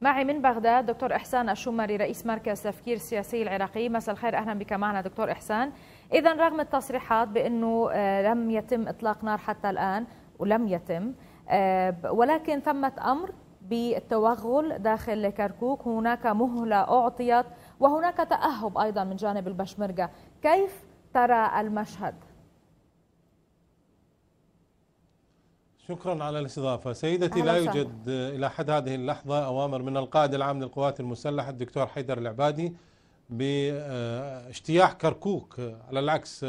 معي من بغداد دكتور إحسان الشمري رئيس مركز تفكير السياسي العراقي مساء الخير أهلا بك معنا دكتور إحسان إذا رغم التصريحات بأنه آه، لم يتم إطلاق نار حتى الآن ولم يتم آه، ولكن ثمة أمر بالتوغل داخل كركوك هناك مهلة أعطيت وهناك تأهب أيضا من جانب البشمركة كيف ترى المشهد؟ شكرا على الاستضافة سيدتي لا يوجد إلى حد هذه اللحظة أوامر من القائد العام للقوات المسلحة الدكتور حيدر العبادي باجتياح كركوك على العكس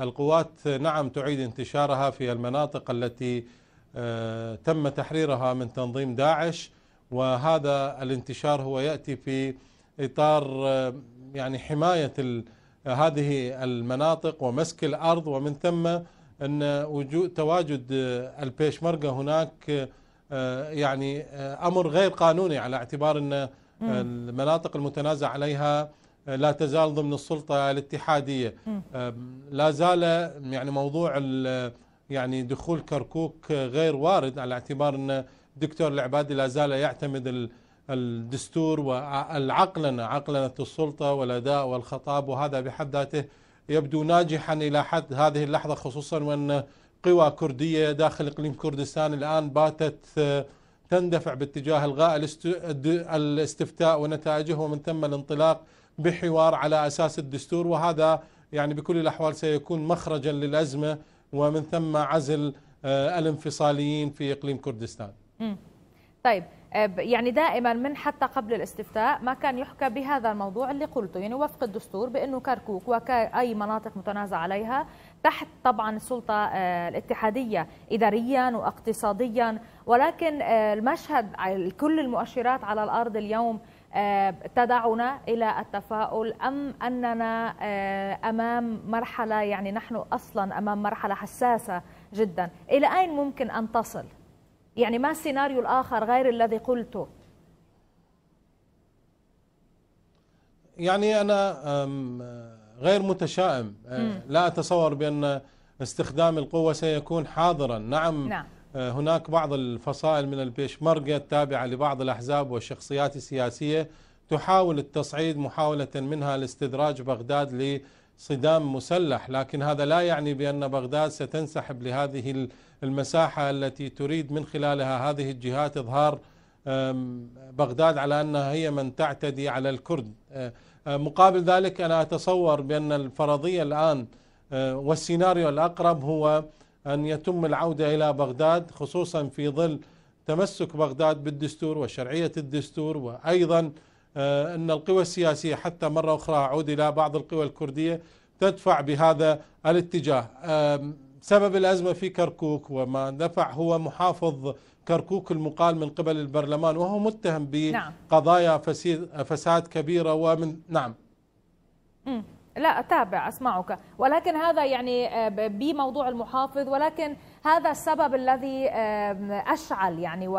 القوات نعم تعيد انتشارها في المناطق التي آه، تم تحريرها من تنظيم داعش وهذا الانتشار هو ياتي في اطار آه، يعني حمايه هذه المناطق ومسك الارض ومن ثم أن وجود تواجد البيشمركة هناك آه، يعني آه، أمر غير قانوني على اعتبار أن المناطق المتنازع عليها آه، لا تزال ضمن السلطة الاتحادية لا زال يعني موضوع يعني دخول كركوك غير وارد على اعتبار أن الدكتور العبادي لا زال يعتمد الدستور والعقلنة عقلنة السلطة والأداء والخطاب وهذا بحد ذاته يبدو ناجحا إلى حد هذه اللحظة خصوصا وأن قوى كردية داخل إقليم كردستان الآن باتت آه، تندفع باتجاه إلغاء الاستفتاء ونتائجه ومن ثم الانطلاق بحوار على أساس الدستور وهذا يعني بكل الأحوال سيكون مخرجا للأزمة ومن ثم عزل آه، الانفصاليين في إقليم كردستان طيب يعني دائما من حتى قبل الاستفتاء ما كان يحكى بهذا الموضوع اللي قلته يعني وفق الدستور بأنه كركوك وكأي مناطق متنازع عليها تحت طبعا السلطة آه، الاتحادية إداريا واقتصاديا ولكن آه، المشهد كل المؤشرات على الأرض اليوم آه، تدعنا الى التفاؤل ام اننا امام مرحله يعني نحن اصلا امام مرحله حساسه جدا الى اين ممكن ان تصل يعني ما السيناريو الآخر غير الذي قلته يعني أنا غير متشائم أه، لا أتصور بأن استخدام القوة سيكون حاضرا نعم, نعم. أه، هناك بعض الفصائل من البيشمركة التابعة لبعض الأحزاب والشخصيات السياسية تحاول التصعيد محاولة منها لاستدراج بغداد صدام مسلح لكن هذا لا يعني بأن بغداد ستنسحب لهذه المساحة التي تريد من خلالها هذه الجهات إظهار بغداد على أنها هي من تعتدي على الكرد آه، آه، مقابل ذلك أنا أتصور بأن الفرضية الآن آه، والسيناريو الأقرب هو أن يتم العودة إلى بغداد خصوصا في ظل تمسك بغداد بالدستور وشرعية الدستور وأيضا آه، أن القوى السياسية حتى مرة أخرى أعود إلى بعض القوى الكردية تدفع بهذا الاتجاه سبب الأزمة في كركوك وما دفع هو محافظ كركوك المقال من قبل البرلمان وهو متهم نعم. بقضايا فساد كبيرة ومن نعم لا أتابع أسمعك ولكن هذا يعني آه، بموضوع المحافظ ولكن هذا السبب الذي أشعل يعني و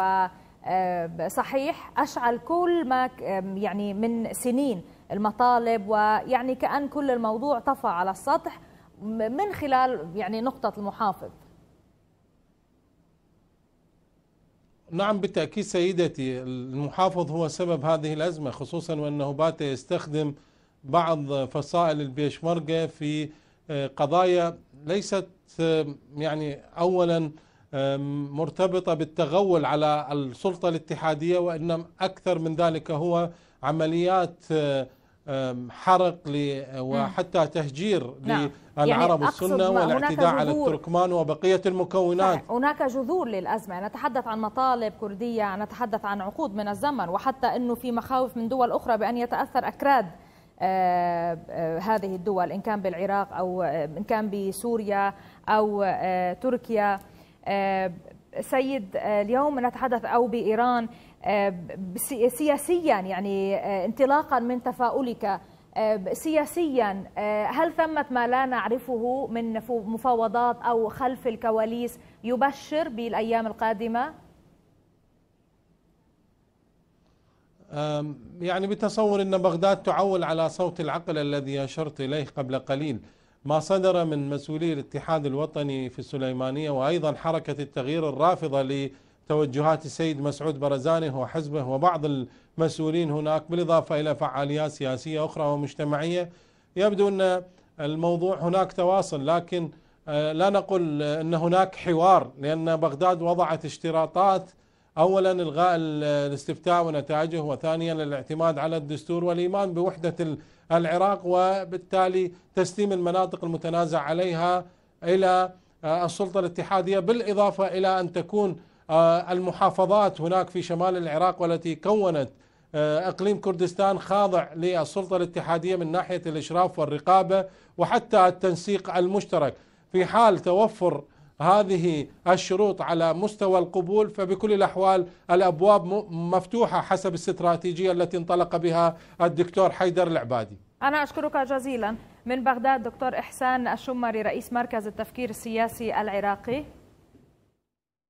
آه، صحيح أشعل كل ما يعني من سنين المطالب ويعني كأن كل الموضوع طفى على السطح من خلال يعني نقطة المحافظ نعم بالتأكيد سيدتي المحافظ هو سبب هذه الأزمة خصوصا وأنه بات يستخدم بعض فصائل البيشمركة في آه، قضايا ليست يعني أولا مرتبطة بالتغول على السلطة الاتحادية وإنما أكثر من ذلك هو عمليات حرق وحتى تهجير نعم. يعني للعرب يعني السنة والاعتداء على التركمان وبقية المكونات هناك جذور للأزمة نتحدث عن مطالب كردية نتحدث عن عقود من الزمن وحتى أنه في مخاوف من دول أخرى بأن يتأثر أكراد آه، آه، هذه الدول إن كان بالعراق أو آه، إن كان بسوريا أو تركيا آه، سيد آه، اليوم نتحدث او بايران آه، سياسيا يعني انطلاقا من تفاؤلك سياسيا هل ثمة ما لا نعرفه من مفاوضات او خلف الكواليس يبشر بالايام القادمه؟ يعني بتصور ان بغداد تعول على صوت العقل الذي اشرت اليه قبل قليل. ما صدر من مسؤولي الاتحاد الوطني في السليمانية وأيضا حركة التغيير الرافضة لتوجهات السيد مسعود برزاني وحزبه وبعض المسؤولين هناك بالإضافة إلى فعاليات سياسية أخرى ومجتمعية يبدو أن الموضوع هناك تواصل لكن آه، لا نقول آه، أن هناك حوار لأن بغداد وضعت اشتراطات اولا الغاء الاستفتاء ونتائجه وثانيا الاعتماد على الدستور والايمان بوحده العراق وبالتالي تسليم المناطق المتنازع عليها الى آه، السلطه الاتحاديه بالاضافه الى ان تكون آه، المحافظات هناك في شمال العراق والتي كونت آه، اقليم كردستان خاضع للسلطه الاتحاديه من ناحيه الاشراف والرقابه وحتى التنسيق المشترك في حال توفر هذه الشروط على مستوى القبول فبكل الاحوال الابواب مفتوحه حسب الاستراتيجيه التي انطلق بها الدكتور حيدر العبادي. انا اشكرك جزيلا من بغداد دكتور احسان الشمري رئيس مركز التفكير السياسي العراقي